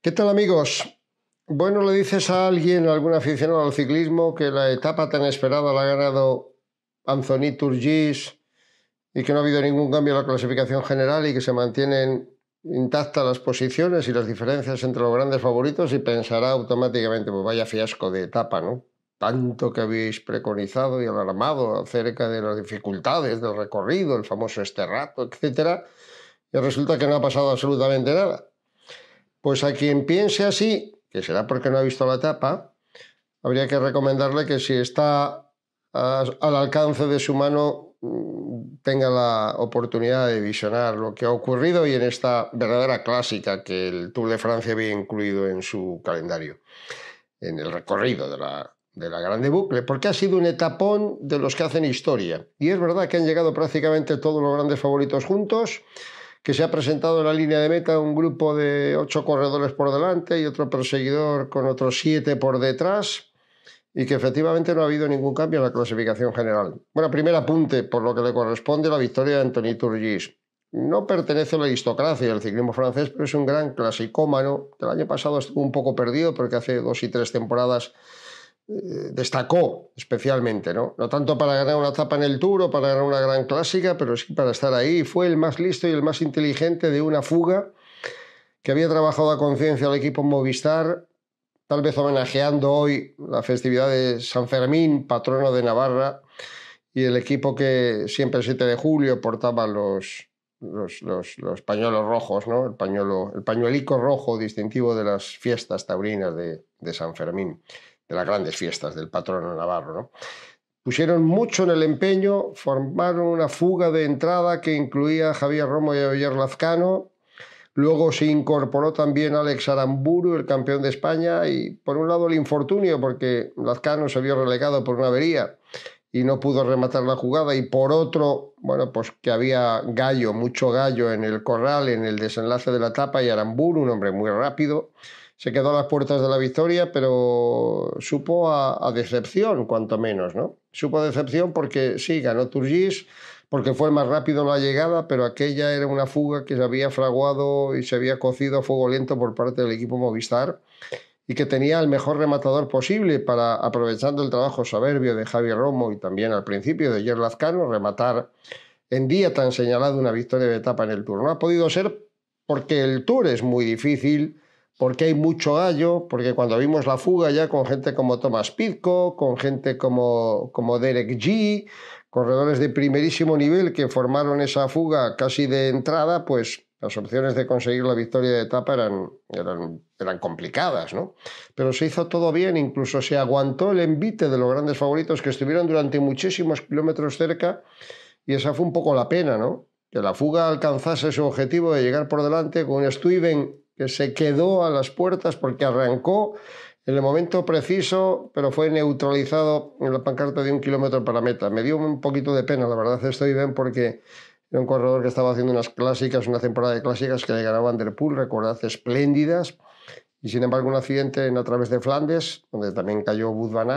¿Qué tal amigos? Bueno, le dices a alguien, a algún aficionado al ciclismo, que la etapa tan esperada la ha ganado Anthony Turgis y que no ha habido ningún cambio en la clasificación general y que se mantienen intactas las posiciones y las diferencias entre los grandes favoritos y pensará automáticamente, pues vaya fiasco de etapa, ¿no? Tanto que habéis preconizado y alarmado acerca de las dificultades del recorrido, el famoso este rato etcétera, y resulta que no ha pasado absolutamente nada. Pues a quien piense así, que será porque no ha visto la etapa, habría que recomendarle que si está al alcance de su mano, mm, tenga la oportunidad de visionar lo que ha ocurrido y en esta verdadera clásica que el Tour de Francia había incluido en su calendario, en el recorrido de la, de la Grande Bucle, porque ha sido un etapón de los que hacen historia. Y es verdad que han llegado prácticamente todos los grandes favoritos juntos que se ha presentado en la línea de meta un grupo de ocho corredores por delante y otro perseguidor con otros siete por detrás y que efectivamente no ha habido ningún cambio en la clasificación general. Bueno, primer apunte por lo que le corresponde la victoria de Anthony Turgis. No pertenece a la aristocracia del ciclismo francés, pero es un gran clasicómano. El año pasado estuvo un poco perdido porque hace dos y tres temporadas eh, destacó especialmente, ¿no? No tanto para ganar una etapa en el Tour o para ganar una gran clásica, pero sí para estar ahí. Fue el más listo y el más inteligente de una fuga que había trabajado a conciencia el equipo Movistar, tal vez homenajeando hoy la festividad de San Fermín, patrono de Navarra, y el equipo que siempre el 7 de julio portaba los, los, pañuelos rojos, ¿no? El, pañuelo, el pañuelico rojo distintivo de las fiestas taurinas de, de San Fermín de las grandes fiestas del patrón navarro. Pusieron mucho en el empeño, formaron una fuga de entrada que incluía a Javier Romo y a Lazcano. Luego se incorporó también Alex Aramburu, el campeón de España, y por un lado el infortunio, porque Lazcano se vio relegado por una avería y no pudo rematar la jugada, y por otro, bueno, pues que había gallo, mucho gallo en el corral, en el desenlace de la etapa, y Aramburu, un hombre muy rápido, se quedó a las puertas de la victoria, pero supo a, decepción, cuanto menos, ¿no? Supo a decepción porque sí, ganó Turgis, porque fue más rápido la llegada, pero aquella era una fuga que se había fraguado y se había cocido a fuego lento por parte del equipo Movistar y que tenía el mejor rematador posible para, aprovechando el trabajo soberbio de Javier Romo y también al principio de Yer Lazcano, rematar en día tan señalado una victoria de etapa en el Tour. No ha podido ser porque el Tour es muy difícil, porque hay mucho gallo, porque cuando vimos la fuga ya con gente como Thomas Pitco, con gente como, como Derek G, corredores de primerísimo nivel que formaron esa fuga casi de entrada, pues las opciones de conseguir la victoria de etapa eran, eran, complicadas, ¿no? Pero se hizo todo bien, incluso se aguantó el envite de los grandes favoritos que estuvieron durante muchísimos kilómetros cerca y esa fue un poco la pena, ¿no? Que la fuga alcanzase su objetivo de llegar por delante con un Stuyven que se quedó a las puertas porque arrancó en el momento preciso, pero fue neutralizado en la pancarta de un kilómetro para meta. Me dio un poquito de pena, la verdad, estoy bien porque era un corredor que estaba haciendo unas clásicas, una temporada de clásicas que le ganaba Vanderpool, recordad, espléndidas. Y sin embargo, un accidente en a través de Flandes, donde también cayó Bud Van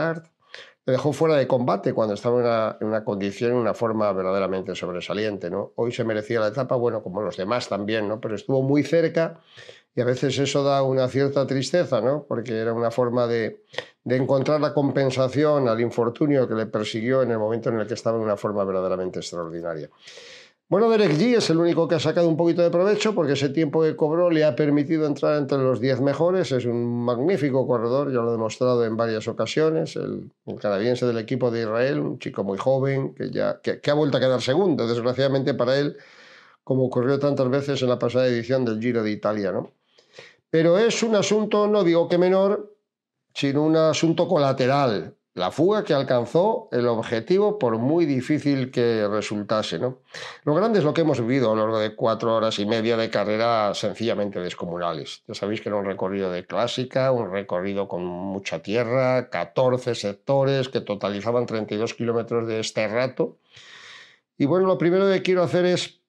le dejó fuera de combate cuando estaba en una, condición, en una forma verdaderamente sobresaliente. ¿no? Hoy se merecía la etapa, bueno, como los demás también, ¿no? pero estuvo muy cerca y a veces eso da una cierta tristeza, ¿no? Porque era una forma de, encontrar la compensación al infortunio que le persiguió en el momento en el que estaba de una forma verdaderamente extraordinaria. Bueno, Derek G es el único que ha sacado un poquito de provecho porque ese tiempo que cobró le ha permitido entrar entre los 10 mejores. Es un magnífico corredor, ya lo he demostrado en varias ocasiones. El, canadiense del equipo de Israel, un chico muy joven que, ya, que ha vuelto a quedar segundo, desgraciadamente para él, como ocurrió tantas veces en la pasada edición del Giro de Italia. ¿no? Pero es un asunto, no digo que menor, sino un asunto colateral. La fuga que alcanzó el objetivo, por muy difícil que resultase. ¿no? Lo grande es lo que hemos vivido a lo largo de cuatro horas y media de carrera, sencillamente descomunales. Ya sabéis que era un recorrido de clásica, un recorrido con mucha tierra, 14 sectores que totalizaban 32 kilómetros de este rato. Y bueno, lo primero que quiero hacer es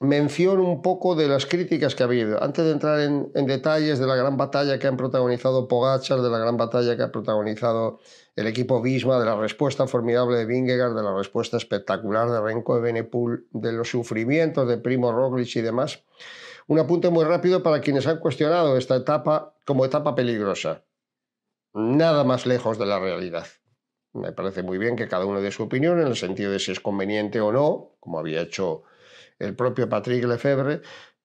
mención un poco de las críticas que ha habido. Antes de entrar en, detalles de la gran batalla que han protagonizado Pogachar, de la gran batalla que ha protagonizado el equipo Bisma, de la respuesta formidable de Vingegaard, de la respuesta espectacular de Renko de de los sufrimientos de Primo Roglic y demás, un apunte muy rápido para quienes han cuestionado esta etapa como etapa peligrosa. Nada más lejos de la realidad. Me parece muy bien que cada uno dé su opinión en el sentido de si es conveniente o no, como había hecho el propio Patrick Lefebvre,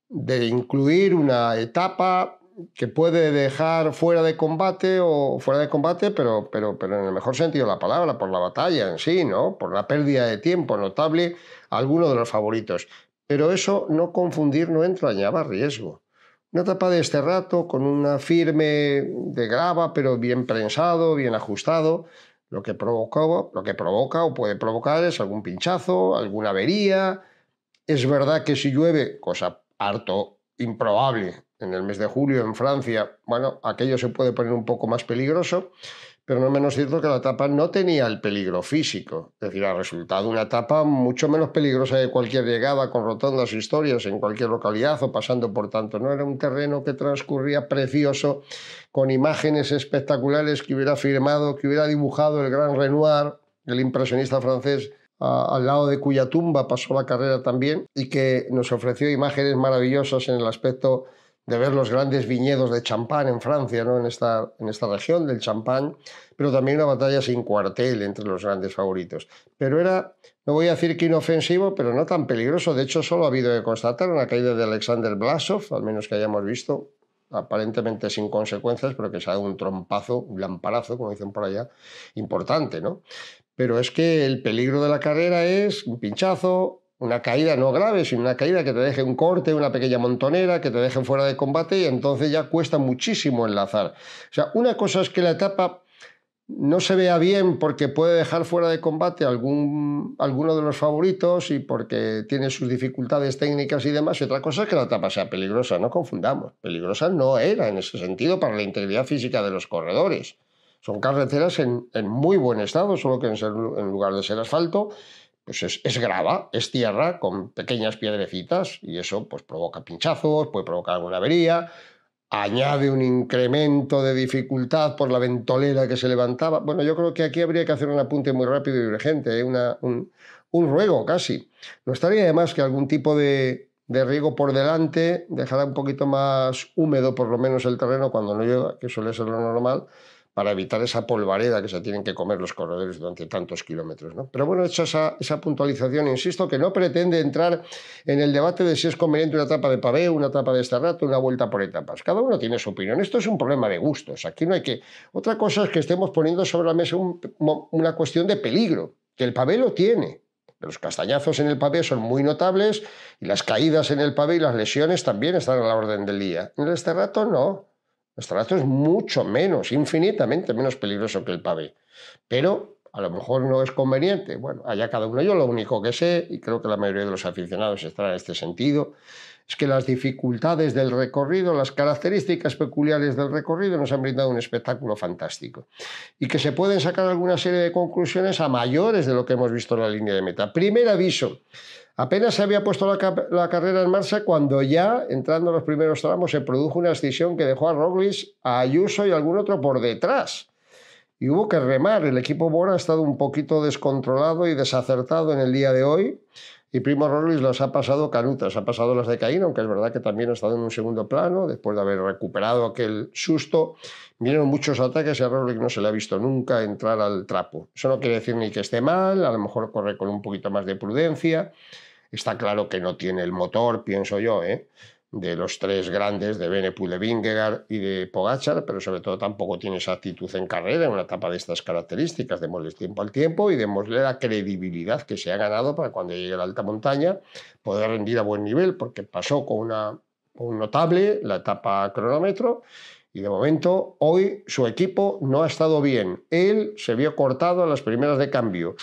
de incluir una etapa que puede dejar fuera de combate o fuera de combate, pero, pero, pero en el mejor sentido de la palabra, por la batalla en sí, ¿no? por la pérdida de tiempo notable, alguno de los favoritos. Pero eso no confundir no entrañaba riesgo. Una etapa de este rato con una firme de grava, pero bien prensado, bien ajustado, lo que, lo que provoca o puede provocar es algún pinchazo, alguna avería, es verdad que si llueve, cosa harto improbable en el mes de julio en Francia, bueno, aquello se puede poner un poco más peligroso, pero no menos cierto que la etapa no tenía el peligro físico. Es decir, ha resultado una etapa mucho menos peligrosa de cualquier llegada con rotondas e historias en cualquier localidad o pasando por tanto. No era un terreno que transcurría precioso con imágenes espectaculares que hubiera firmado, que hubiera dibujado el gran Renoir, el impresionista francés al lado de cuya tumba pasó la carrera también, y que nos ofreció imágenes maravillosas en el aspecto de ver los grandes viñedos de champán en Francia, ¿no? en, esta, en esta región del champán, pero también una batalla sin cuartel entre los grandes favoritos. Pero era, no voy a decir que inofensivo, pero no tan peligroso. De hecho, solo ha habido que constatar una caída de Alexander Blasov, al menos que hayamos visto, aparentemente sin consecuencias, pero que se ha un trompazo, un lamparazo, como dicen por allá, importante, ¿no? Pero es que el peligro de la carrera es un pinchazo, una caída no grave, sino una caída que te deje un corte, una pequeña montonera, que te deje fuera de combate y entonces ya cuesta muchísimo enlazar. O sea, una cosa es que la etapa no se vea bien porque puede dejar fuera de combate algún, alguno de los favoritos y porque tiene sus dificultades técnicas y demás. Y otra cosa es que la etapa sea peligrosa, no confundamos. Peligrosa no era en ese sentido para la integridad física de los corredores. Son carreteras en, muy buen estado, solo que en, lugar de ser asfalto, pues es, grava, es tierra con pequeñas piedrecitas y eso pues provoca pinchazos, puede provocar alguna avería, añade un incremento de dificultad por la ventolera que se levantaba. Bueno, yo creo que aquí habría que hacer un apunte muy rápido y urgente, ¿eh? un, ruego casi. No estaría de más que algún tipo de, riego por delante dejara un poquito más húmedo por lo menos el terreno cuando no llueva, que suele ser lo normal, para evitar esa polvareda que se tienen que comer los corredores durante tantos kilómetros. ¿no? Pero bueno, hecha esa, esa, puntualización, insisto, que no pretende entrar en el debate de si es conveniente una etapa de pavé, una etapa de este rato, una vuelta por etapas. Cada uno tiene su opinión. Esto es un problema de gustos. Aquí no hay que... Otra cosa es que estemos poniendo sobre la mesa una cuestión de peligro, que el pavé lo tiene. Los castañazos en el pavé son muy notables y las caídas en el pavé y las lesiones también están a la orden del día. En el este rato no. Nuestro rastro es mucho menos, infinitamente menos peligroso que el pavé. Pero a lo mejor no es conveniente. Bueno, allá cada uno. Yo lo único que sé, y creo que la mayoría de los aficionados estará en este sentido, es que las dificultades del recorrido, las características peculiares del recorrido nos han brindado un espectáculo fantástico y que se pueden sacar alguna serie de conclusiones a mayores de lo que hemos visto en la línea de meta. Primer aviso, Apenas se había puesto la, carrera en marcha cuando ya, entrando en los primeros tramos, se produjo una escisión que dejó a Roglic, a Ayuso y algún otro por detrás. Y hubo que remar. El equipo Bora ha estado un poquito descontrolado y desacertado en el día de hoy. Y Primo Roglic los ha pasado canutas, ha pasado las de Caín, aunque es verdad que también ha estado en un segundo plano, después de haber recuperado aquel susto. Vieron muchos ataques y a Roglic no se le ha visto nunca entrar al trapo. Eso no quiere decir ni que esté mal, a lo mejor corre con un poquito más de prudencia. Está claro que no tiene el motor, pienso yo, ¿eh? de los tres grandes, de Bene Vingegaard y de Pogachar, pero sobre todo tampoco tiene esa actitud en carrera en una etapa de estas características. Démosle tiempo al tiempo y démosle la credibilidad que se ha ganado para cuando llegue a la alta montaña poder rendir a buen nivel, porque pasó con, una, un notable la etapa cronómetro y de momento hoy su equipo no ha estado bien. Él se vio cortado a las primeras de cambio.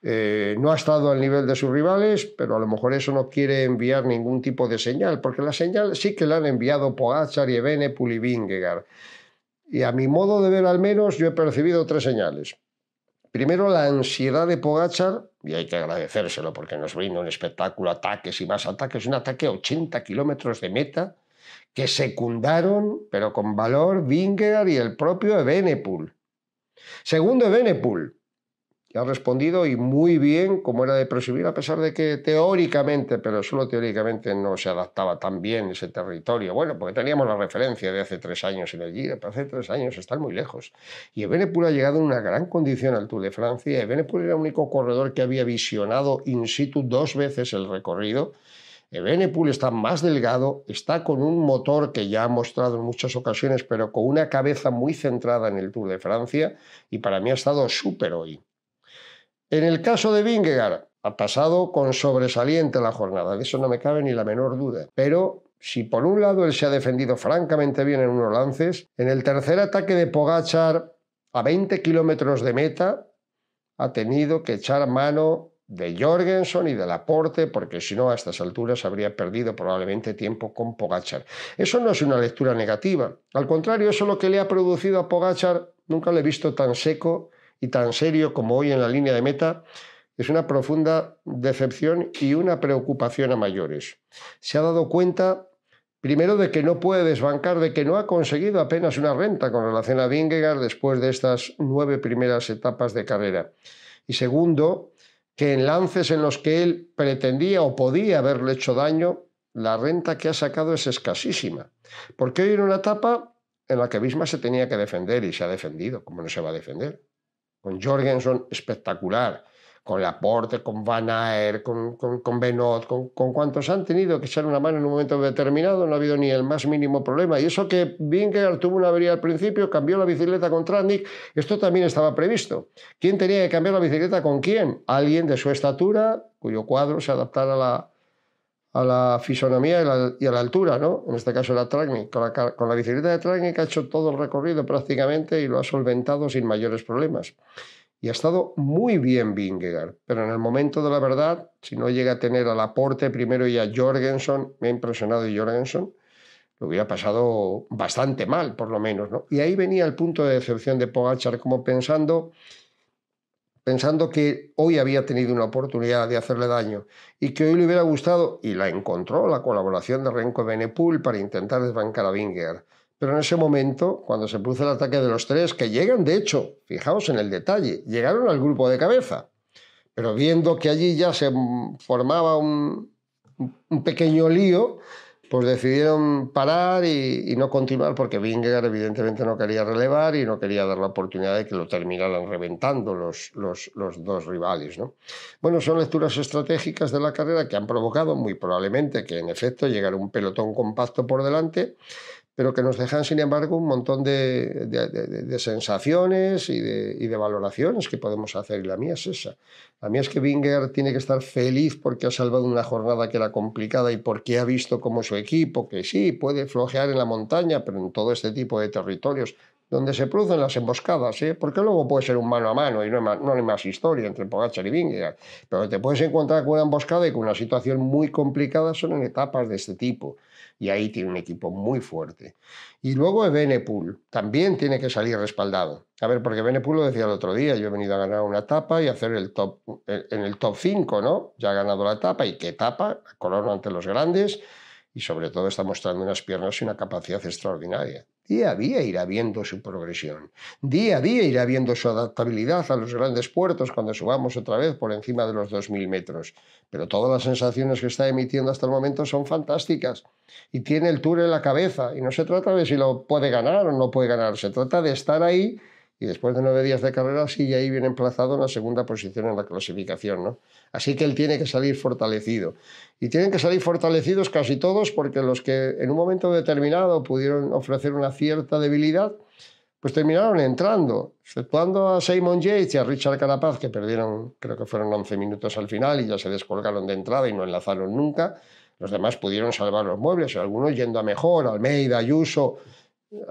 Eh, no ha estado al nivel de sus rivales, pero a lo mejor eso no quiere enviar ningún tipo de señal, porque la señal sí que la han enviado Pogacar, y Pulivíngegar. Y a mi modo de ver, al menos, yo he percibido tres señales. Primero, la ansiedad de Pogachar, y hay que agradecérselo porque nos brinda un espectáculo, ataques y más ataques, un ataque a 80 kilómetros de meta que secundaron, pero con valor, Vingegaard y el propio Pul. Segundo, Pul ha respondido y muy bien como era de presumir, a pesar de que teóricamente, pero solo teóricamente, no se adaptaba tan bien ese territorio. Bueno, porque teníamos la referencia de hace tres años en el Giro, pero hace tres años están muy lejos. Y Ebenepoel ha llegado en una gran condición al Tour de Francia. Ebenepoel era el único corredor que había visionado in situ dos veces el recorrido. Ebenepoel está más delgado, está con un motor que ya ha mostrado en muchas ocasiones, pero con una cabeza muy centrada en el Tour de Francia y para mí ha estado súper hoy. En el caso de Vingegaard, ha pasado con sobresaliente la jornada, de eso no me cabe ni la menor duda. Pero si por un lado él se ha defendido francamente bien en unos lances, en el tercer ataque de Pogachar a 20 kilómetros de meta ha tenido que echar mano de Jorgensen y de Laporte, porque si no, a estas alturas habría perdido probablemente tiempo con Pogachar. Eso no es una lectura negativa. Al contrario, eso lo que le ha producido a Pogachar. Nunca le he visto tan seco y tan serio como hoy en la línea de meta, es una profunda decepción y una preocupación a mayores. Se ha dado cuenta, primero, de que no puede desbancar, de que no ha conseguido apenas una renta con relación a Vingegaard después de estas nueve primeras etapas de carrera. Y segundo, que en lances en los que él pretendía o podía haberle hecho daño, la renta que ha sacado es escasísima. Porque hoy en una etapa en la que Bisma se tenía que defender y se ha defendido, como no se va a defender con Jorgensen espectacular, con Laporte, con Van aer con, con, con Benot, con, cuantos han tenido que echar una mano en un momento determinado, no ha habido ni el más mínimo problema. Y eso que Vingegaard tuvo una avería al principio, cambió la bicicleta con Trannick esto también estaba previsto. ¿Quién tenía que cambiar la bicicleta con quién? Alguien de su estatura, cuyo cuadro se adaptara a la, a la fisonomía y, a la altura, ¿no? En este caso la Tragni, Con la, con bicicleta de que ha hecho todo el recorrido prácticamente y lo ha solventado sin mayores problemas. Y ha estado muy bien Vingegaard, pero en el momento de la verdad, si no llega a tener al aporte primero y a Jorgensen, me ha impresionado Jorgensen, lo hubiera pasado bastante mal, por lo menos, Y ahí venía el punto de decepción de Pogachar, como pensando pensando que hoy había tenido una oportunidad de hacerle daño y que hoy le hubiera gustado, y la encontró, la colaboración de Renko Benepool para intentar desbancar a Winger. Pero en ese momento, cuando se produce el ataque de los tres, que llegan, de hecho, fijaos en el detalle, llegaron al grupo de cabeza, pero viendo que allí ya se mm, formaba un, un pequeño lío, pues decidieron parar y, no continuar porque Vingegaard evidentemente no quería relevar y no quería dar la oportunidad de que lo terminaran reventando los, los, dos rivales. Bueno, son lecturas estratégicas de la carrera que han provocado muy probablemente que en efecto llegara un pelotón compacto por delante pero que nos dejan, sin embargo, un montón de, sensaciones y, de, valoraciones que podemos hacer. Y la mía es esa. La mía es que Binger tiene que estar feliz porque ha salvado una jornada que era complicada y porque ha visto cómo su equipo, que sí, puede flojear en la montaña, pero en todo este tipo de territorios donde se producen las emboscadas, ¿eh? porque luego puede ser un mano a mano y no hay, más, no más historia entre Pogacar y Vingegaard, pero te puedes encontrar con una emboscada y con una situación muy complicada son en etapas de este tipo y ahí tiene un equipo muy fuerte. Y luego Venepool, también tiene que salir respaldado. A ver, porque Venepool lo decía el otro día, yo he venido a ganar una etapa y hacer el top, en el top 5, ¿no? Ya ha ganado la etapa y qué etapa, corona ante los grandes y sobre todo está mostrando unas piernas y una capacidad extraordinaria. Día a día irá viendo su progresión, día a día irá viendo su adaptabilidad a los grandes puertos cuando subamos otra vez por encima de los 2.000 metros. Pero todas las sensaciones que está emitiendo hasta el momento son fantásticas y tiene el tour en la cabeza y no se trata de si lo puede ganar o no puede ganar, se trata de estar ahí y después de nueve días de carrera sigue ahí bien emplazado en la segunda posición en la clasificación. ¿no? Así que él tiene que salir fortalecido. Y tienen que salir fortalecidos casi todos porque los que en un momento determinado pudieron ofrecer una cierta debilidad, pues terminaron entrando, exceptuando a Simon Yates y a Richard Carapaz, que perdieron, creo que fueron 11 minutos al final y ya se descolgaron de entrada y no enlazaron nunca. Los demás pudieron salvar los muebles, algunos yendo a mejor, Almeida, Ayuso,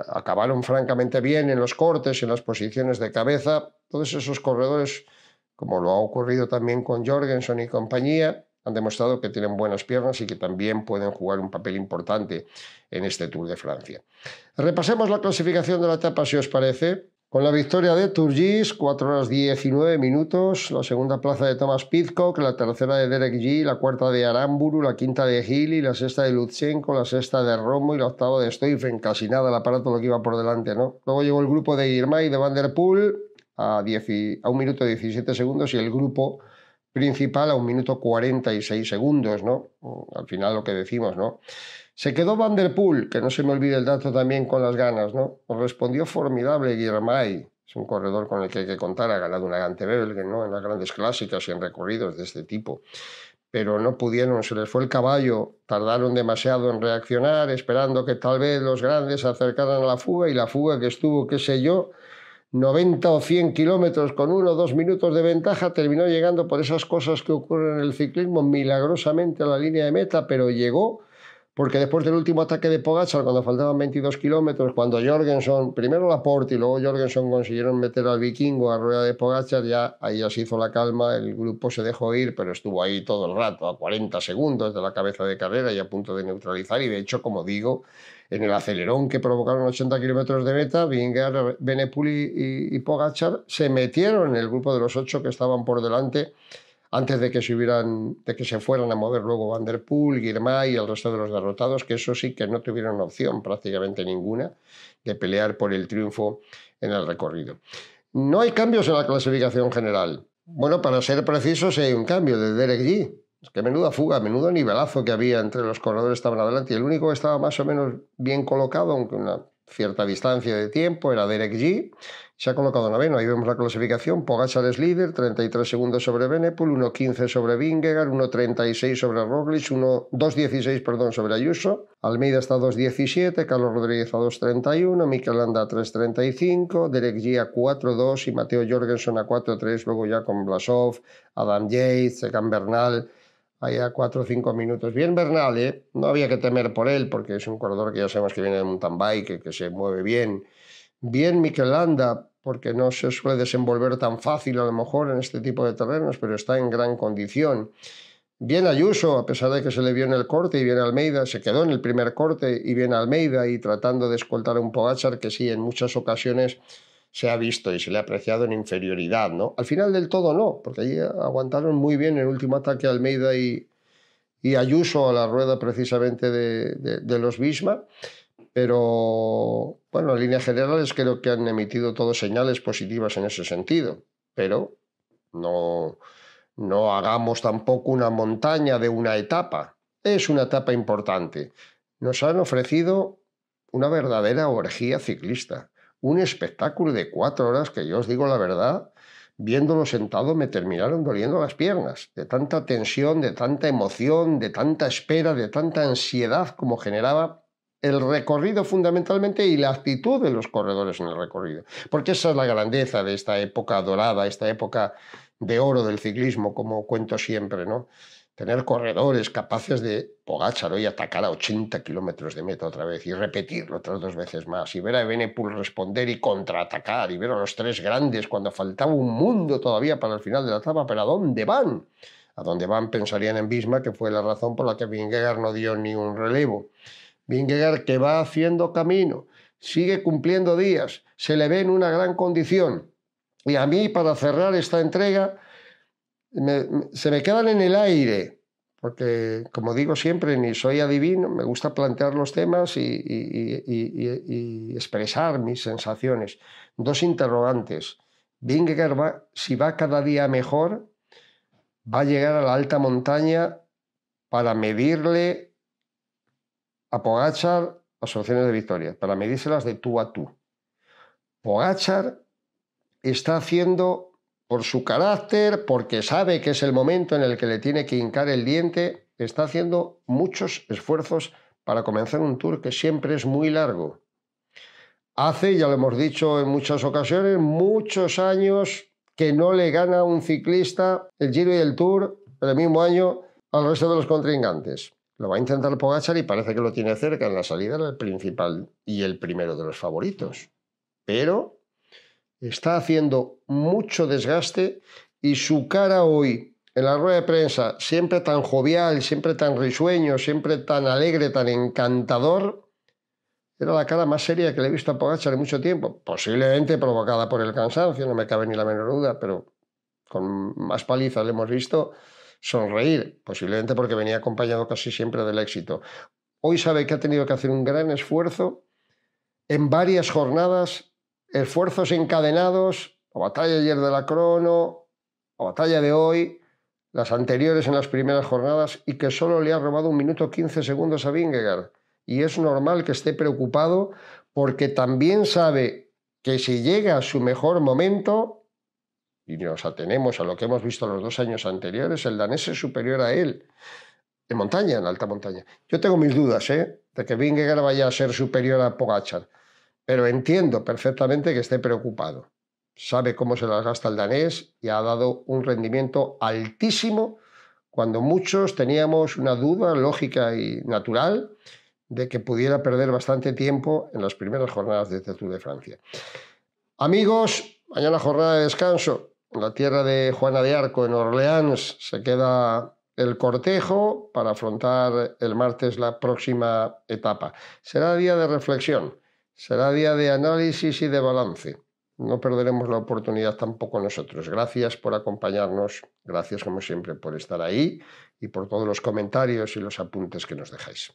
acabaron francamente bien en los cortes, en las posiciones de cabeza. Todos esos corredores, como lo ha ocurrido también con Jorgensen y compañía, han demostrado que tienen buenas piernas y que también pueden jugar un papel importante en este Tour de Francia. Repasemos la clasificación de la etapa, si os parece. Con la victoria de Turgis, 4 horas 19 minutos, la segunda plaza de Thomas pitcock la tercera de Derek G, la cuarta de Aramburu, la quinta de Healy, la sexta de Lutsenko, la sexta de Romo y la octava de Stoifen. Casi nada el aparato lo que iba por delante, ¿no? Luego llegó el grupo de Irma y de Vanderpool a, a 1 minuto 17 segundos y el grupo principal a 1 minuto 46 segundos, ¿no? Al final lo que decimos, ¿no? Se quedó Van der Poel, que no se me olvide el dato también con las ganas, ¿no? respondió formidable Guillermay, es un corredor con el que hay que contar, ha ganado una Gante ¿no? En las grandes clásicas y en recorridos de este tipo. Pero no pudieron, se les fue el caballo, tardaron demasiado en reaccionar, esperando que tal vez los grandes acercaran a la fuga y la fuga que estuvo, qué sé yo, 90 o 100 kilómetros con uno o dos minutos de ventaja, terminó llegando por esas cosas que ocurren en el ciclismo milagrosamente a la línea de meta, pero llegó porque después del último ataque de Pogachar, cuando faltaban 22 kilómetros, cuando Jorgensen, primero Laporte y luego Jorgensen consiguieron meter al vikingo a rueda de Pogachar, ya ahí ya se hizo la calma, el grupo se dejó ir, pero estuvo ahí todo el rato, a 40 segundos de la cabeza de carrera y a punto de neutralizar. Y de hecho, como digo, en el acelerón que provocaron 80 kilómetros de meta, Vingar, Benepuli y, y Pogachar se metieron en el grupo de los ocho que estaban por delante antes de que se, fueran a mover luego Vanderpool, der y el resto de los derrotados, que eso sí que no tuvieron opción prácticamente ninguna de pelear por el triunfo en el recorrido. No hay cambios en la clasificación general. Bueno, para ser precisos, hay un cambio de Derek G. Es que menuda fuga, menudo nivelazo que había entre los corredores que estaban adelante. Y el único que estaba más o menos bien colocado, aunque una cierta distancia de tiempo, era Derek G. Se ha colocado noveno, ahí vemos la clasificación. Pogachar es líder, 33 segundos sobre Benepul, 1.15 sobre Vingegaard, 1.36 sobre Roglic, 2.16 perdón, sobre Ayuso. Almeida está a 2.17, Carlos Rodríguez a 2.31, Mikel a 3.35, Derek G a 4.2 y Mateo Jorgensen a 4.3, luego ya con Blasov, Adam Yates, Egan Bernal allá cuatro o cinco minutos. Bien Bernal, ¿eh? no había que temer por él, porque es un corredor que ya sabemos que viene de mountain bike, que, se mueve bien. Bien Miquelanda, porque no se suele desenvolver tan fácil a lo mejor en este tipo de terrenos, pero está en gran condición. Bien Ayuso, a pesar de que se le vio en el corte y bien Almeida, se quedó en el primer corte y bien Almeida y tratando de escoltar a un Pogachar que sí, en muchas ocasiones se ha visto y se le ha apreciado en inferioridad, ¿no? Al final del todo no, porque ahí aguantaron muy bien el último ataque a Almeida y, y Ayuso a la rueda precisamente de, los Bisma, pero bueno, en líneas generales creo que han emitido todos señales positivas en ese sentido, pero no, no hagamos tampoco una montaña de una etapa, es una etapa importante. Nos han ofrecido una verdadera orgía ciclista un espectáculo de cuatro horas que yo os digo la verdad, viéndolo sentado me terminaron doliendo las piernas, de tanta tensión, de tanta emoción, de tanta espera, de tanta ansiedad como generaba el recorrido fundamentalmente y la actitud de los corredores en el recorrido. Porque esa es la grandeza de esta época dorada, esta época de oro del ciclismo, como cuento siempre, ¿no? tener corredores capaces de pogachar y atacar a 80 kilómetros de meta otra vez y repetirlo otras dos veces más y ver a Benepul responder y contraatacar y ver a los tres grandes cuando faltaba un mundo todavía para el final de la etapa, pero ¿a dónde van? A dónde van pensarían en Bisma, que fue la razón por la que Vingegaard no dio ni un relevo. Vingegaard que va haciendo camino, sigue cumpliendo días, se le ve en una gran condición. Y a mí, para cerrar esta entrega, se me quedan en el aire, porque como digo siempre, ni soy adivino, me gusta plantear los temas y, expresar mis sensaciones. Dos interrogantes. Bingegar, si va cada día mejor, va a llegar a la alta montaña para medirle a Pogachar las soluciones de victoria, para medírselas de tú a tú. Pogachar está haciendo por su carácter, porque sabe que es el momento en el que le tiene que hincar el diente, está haciendo muchos esfuerzos para comenzar un tour que siempre es muy largo. Hace, ya lo hemos dicho en muchas ocasiones, muchos años que no le gana un ciclista el Giro y el Tour en el mismo año al resto de los contrincantes. Lo va a intentar Pogachar y parece que lo tiene cerca. En la salida el principal y el primero de los favoritos. Pero está haciendo mucho desgaste y su cara hoy en la rueda de prensa, siempre tan jovial, siempre tan risueño, siempre tan alegre, tan encantador, era la cara más seria que le he visto a Pogacar en mucho tiempo, posiblemente provocada por el cansancio, no me cabe ni la menor duda, pero con más palizas le hemos visto sonreír, posiblemente porque venía acompañado casi siempre del éxito. Hoy sabe que ha tenido que hacer un gran esfuerzo en varias jornadas esfuerzos encadenados, o batalla ayer de la crono, o batalla de hoy, las anteriores en las primeras jornadas y que solo le ha robado un minuto 15 segundos a Vingegaard. Y es normal que esté preocupado porque también sabe que si llega a su mejor momento, y nos atenemos a lo que hemos visto los dos años anteriores, el danés es superior a él en montaña, en alta montaña. Yo tengo mis dudas ¿eh? de que Vingegaard vaya a ser superior a Pogachar, pero entiendo perfectamente que esté preocupado. Sabe cómo se las gasta el danés y ha dado un rendimiento altísimo cuando muchos teníamos una duda lógica y natural de que pudiera perder bastante tiempo en las primeras jornadas de este de Francia. Amigos, mañana jornada de descanso. En la tierra de Juana de Arco, en Orleans, se queda el cortejo para afrontar el martes la próxima etapa. Será día de reflexión. Será día de análisis y de balance. No perderemos la oportunidad tampoco nosotros. Gracias por acompañarnos, gracias como siempre por estar ahí y por todos los comentarios y los apuntes que nos dejáis.